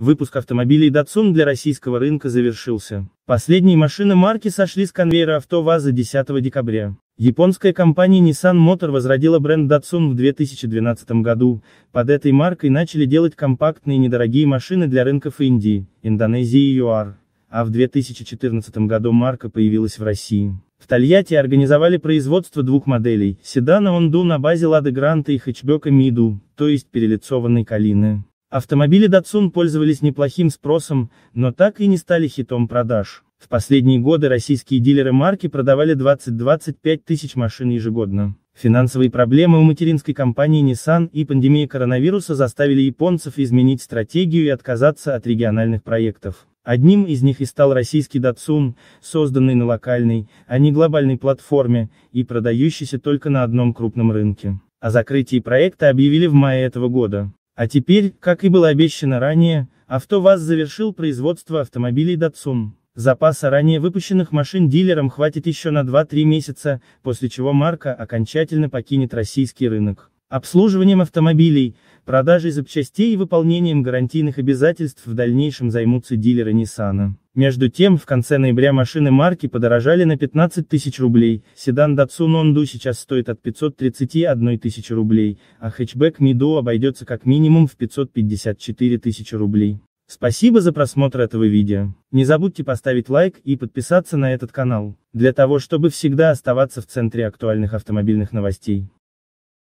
Выпуск автомобилей Datsun для российского рынка завершился. Последние машины марки сошли с конвейера авто ВАЗа 10 декабря. Японская компания Nissan Motor возродила бренд Datsun в 2012 году. Под этой маркой начали делать компактные недорогие машины для рынков Индии, Индонезии и ЮАР. А в 2014 году марка появилась в России. В Тольятти организовали производство двух моделей, седана Онду на базе Лады Гранта и хэтчбека Миду, то есть перелицованной Калины. Автомобили Datsun пользовались неплохим спросом, но так и не стали хитом продаж. В последние годы российские дилеры марки продавали 20-25 тысяч машин ежегодно. Финансовые проблемы у материнской компании Nissan и пандемия коронавируса заставили японцев изменить стратегию и отказаться от региональных проектов. Одним из них и стал российский Datsun, созданный на локальной, а не глобальной платформе, и продающийся только на одном крупном рынке. О закрытии проекта объявили в мае этого года. А теперь, как и было обещано ранее, АвтоВАЗ завершил производство автомобилей Datsun. Запаса ранее выпущенных машин дилерам хватит еще на 2-3 месяца, после чего марка окончательно покинет российский рынок. Обслуживанием автомобилей, продажей запчастей и выполнением гарантийных обязательств в дальнейшем займутся дилеры Nissan. Между тем, в конце ноября машины марки подорожали на 15 тысяч рублей, седан Datsun Ondu сейчас стоит от 531 тысяч рублей, а хэтчбэк Midu обойдется как минимум в 554 тысячи рублей. Спасибо за просмотр этого видео. Не забудьте поставить лайк и подписаться на этот канал, для того чтобы всегда оставаться в центре актуальных автомобильных новостей.